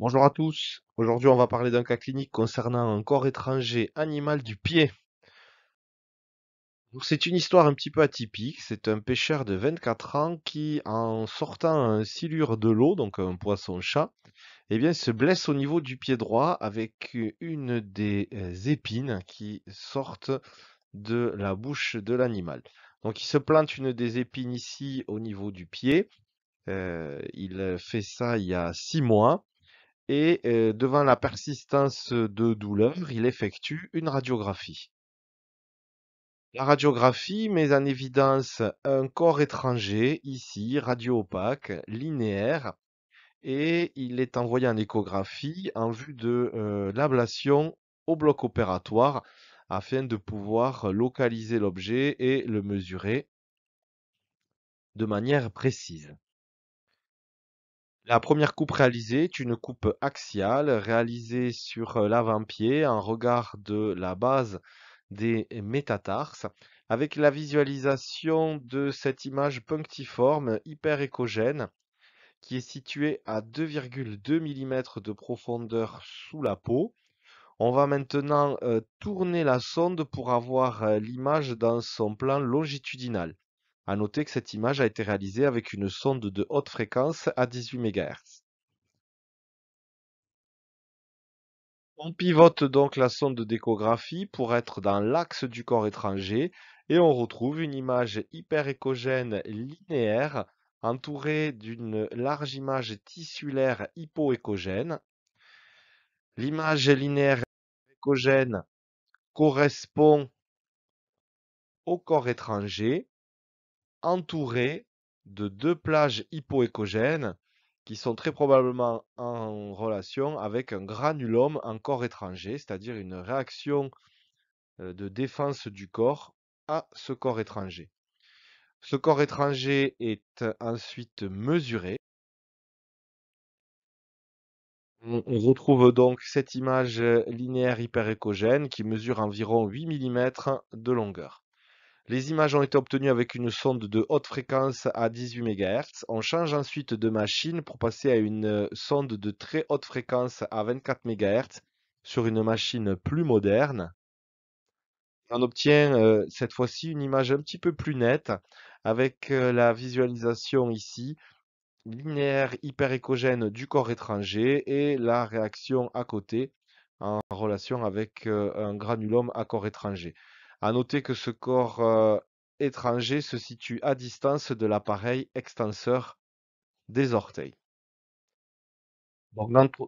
Bonjour à tous. Aujourd'hui, on va parler d'un cas clinique concernant un corps étranger animal du pied. C'est une histoire un petit peu atypique. C'est un pêcheur de 24 ans qui, en sortant un silure de l'eau, donc un poisson-chat, eh bien, se blesse au niveau du pied droit avec une des euh, épines qui sortent de la bouche de l'animal. Donc, il se plante une des épines ici au niveau du pied. Euh, il fait ça il y a six mois et euh, devant la persistance de douleur, il effectue une radiographie. La radiographie met en évidence un corps étranger, ici radio opaque, linéaire, et il est envoyé en échographie en vue de euh, l'ablation au bloc opératoire afin de pouvoir localiser l'objet et le mesurer de manière précise. La première coupe réalisée est une coupe axiale réalisée sur euh, l'avant-pied en regard de la base des métatarses avec la visualisation de cette image punctiforme hyper qui est située à 2,2 mm de profondeur sous la peau. On va maintenant euh, tourner la sonde pour avoir euh, l'image dans son plan longitudinal. À noter que cette image a été réalisée avec une sonde de haute fréquence à 18 MHz. On pivote donc la sonde d'échographie pour être dans l'axe du corps étranger et on retrouve une image hyper linéaire entourée d'une large image tissulaire hypoécogène. L'image linéaire échogène correspond au corps étranger entouré de deux plages hypoécogènes qui sont très probablement en relation avec un granulome en corps étranger, c'est-à-dire une réaction de défense du corps à ce corps étranger. Ce corps étranger est ensuite mesuré. On retrouve donc cette image linéaire hyperécogène qui mesure environ 8 mm de longueur. Les images ont été obtenues avec une sonde de haute fréquence à 18 MHz. On change ensuite de machine pour passer à une euh, sonde de très haute fréquence à 24 MHz sur une machine plus moderne. On obtient euh, cette fois-ci une image un petit peu plus nette avec euh, la visualisation ici linéaire hyperécogène du corps étranger et la réaction à côté en relation avec un granulome à corps étranger. À noter que ce corps euh, étranger se situe à distance de l'appareil extenseur des orteils.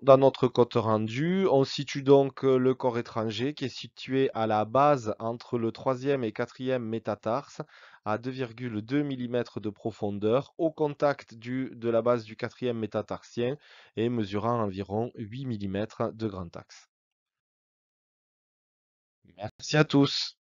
dans, notre côte rendu, on situe donc euh, le corps étranger qui est situé à la base entre le troisième et quatrième métatarse à 2,2 mm de profondeur au contact de la base du quatrième métatarsien et mesurant environ 8 mm de grand axe. Merci à tous.